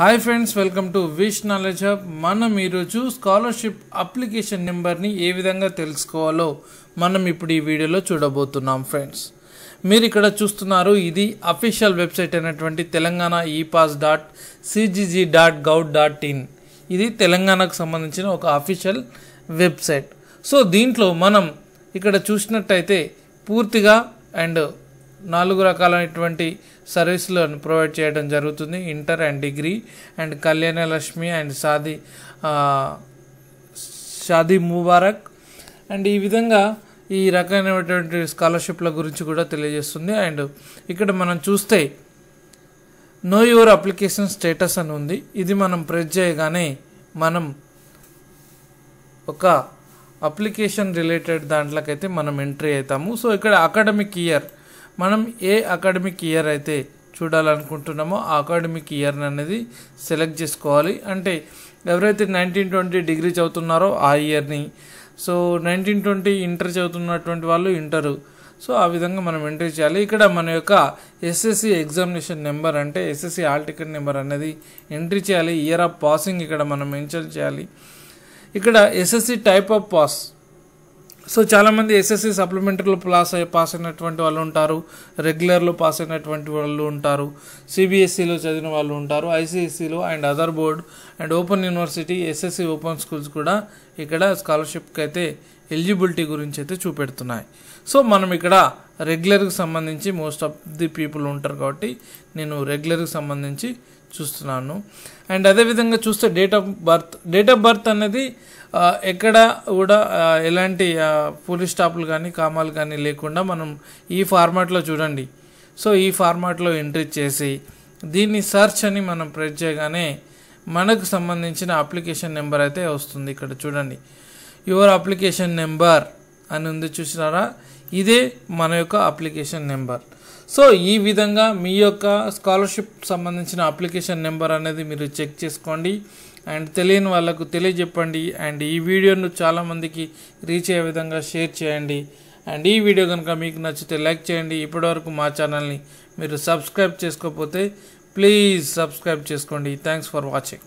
hi friends welcome to wish knowledge hub మనం ఈరోజు scholarship application నెంబర్ని ఏ విధంగా తెలుసుకోవాలో మనం ఇప్పుడు ఈ వీడియోలో చూడబోతున్నాం ఫ్రెండ్స్ మీరు ఇక్కడ చూస్తున్నారు ఇది అఫీషియల్ వెబ్సైట్ అయినటువంటి Telangana ePASS dot CGG dot gov dot in ఇది తెలంగాణకు సంబంధించిన ఒక అఫీషియల్ వెబ్సైట్ సో దీంట్లో మనం ఇక్కడ చూసినట్టయితే పూర్తిగా అండ్ నాలుగు రకాలైనటువంటి సర్వీసులను ప్రొవైడ్ చేయడం జరుగుతుంది inter and degree and Kalyana Lakshmi and Sadi Shaadi Mubarak and ఈ విధంగా ఈ రకమైనటువంటి స్కాలర్షిప్ల గురించి కూడా తెలియజేస్తుంది అండ్ ఇక్కడ మనం చూస్తే నో యువర్ అప్లికేషన్ స్టేటస్ అని ఉంది ఇది మనం ప్రెస్ చేయగానే మనం ఒక అప్లికేషన్ రిలేటెడ్ దాంట్లోకైతే మనం ఎంట్రీ అవుతాము సో ఇక్కడ అకాడమిక్ ఇయర్ మనం ఏ అకాడమిక్ ఇయర్ అయితే చూడాలనుకుంటున్నామో ఆ అకాడమిక్ ఇయర్ అనేది సెలెక్ట్ చేసుకోవాలి అంటే ఎవరైతే నైన్టీన్ ట్వంటీ డిగ్రీ చదువుతున్నారో ఆ ఇయర్ని సో నైన్టీన్ ట్వంటీ ఇంటర్ చదువుతున్నటువంటి వాళ్ళు ఇంటరు సో ఆ విధంగా మనం ఎంట్రీ చేయాలి ఇక్కడ మన యొక్క ఎస్ఎస్సి ఎగ్జామినేషన్ నెంబర్ అంటే ఎస్ఎస్సి ఆల్ టికెట్ నెంబర్ అనేది ఎంట్రీ చేయాలి ఇయర్ ఆఫ్ పాసింగ్ ఇక్కడ మనం మెన్షన్ చేయాలి ఇక్కడ SSC type of pass so చాలామంది ఎస్ఎస్సి సప్లిమెంటరీలో పాస్ పాస్ అయినటువంటి వాళ్ళు ఉంటారు రెగ్యులర్లో పాస్ అయినటువంటి వాళ్ళు ఉంటారు సిబిఎస్సిలో e చదివిన వాళ్ళు ఉంటారు ఐసిఎస్సిలో and other board and open university SSC open schools కూడా ఇక్కడ స్కాలర్షిప్కి అయితే ఎలిజిబిలిటీ గురించి అయితే చూపెడుతున్నాయి సో మనం ఇక్కడ రెగ్యులర్కి సంబంధించి మోస్ట్ ఆఫ్ ది పీపుల్ ఉంటారు కాబట్టి నేను రెగ్యులర్కి సంబంధించి చూస్తున్నాను అండ్ అదేవిధంగా చూస్తే date of birth date of birth అనేది ఎక్కడ కూడా ఎలాంటి పోలీస్ స్టాప్లు కానీ కామాలు కానీ లేకుండా మనం ఈ ఫార్మాట్లో చూడండి సో ఈ ఫార్మాట్లో ఎంట్రీ చేసి దీన్ని సర్చ్ అని మనం ప్రెస్ చేయగానే మనకు సంబంధించిన అప్లికేషన్ నెంబర్ అయితే వస్తుంది ఇక్కడ చూడండి యువర్ అప్లికేషన్ నెంబర్ అని ఉంది చూసినారా ఇదే మన యొక్క అప్లికేషన్ నెంబర్ సో ఈ విధంగా మీ యొక్క స్కాలర్షిప్ సంబంధించిన అప్లికేషన్ నెంబర్ అనేది మీరు చెక్ చేసుకోండి అండ్ తెలియని వాళ్ళకు తెలియజెప్పండి అండ్ ఈ వీడియోను చాలామందికి రీచ్ అయ్యే విధంగా షేర్ చేయండి అండ్ ఈ వీడియో కనుక మీకు నచ్చితే లైక్ చేయండి ఇప్పటివరకు మా ఛానల్ని మీరు సబ్స్క్రైబ్ చేసుకోకపోతే ప్లీజ్ సబ్స్క్రైబ్ చేసుకోండి థ్యాంక్స్ ఫర్ వాచింగ్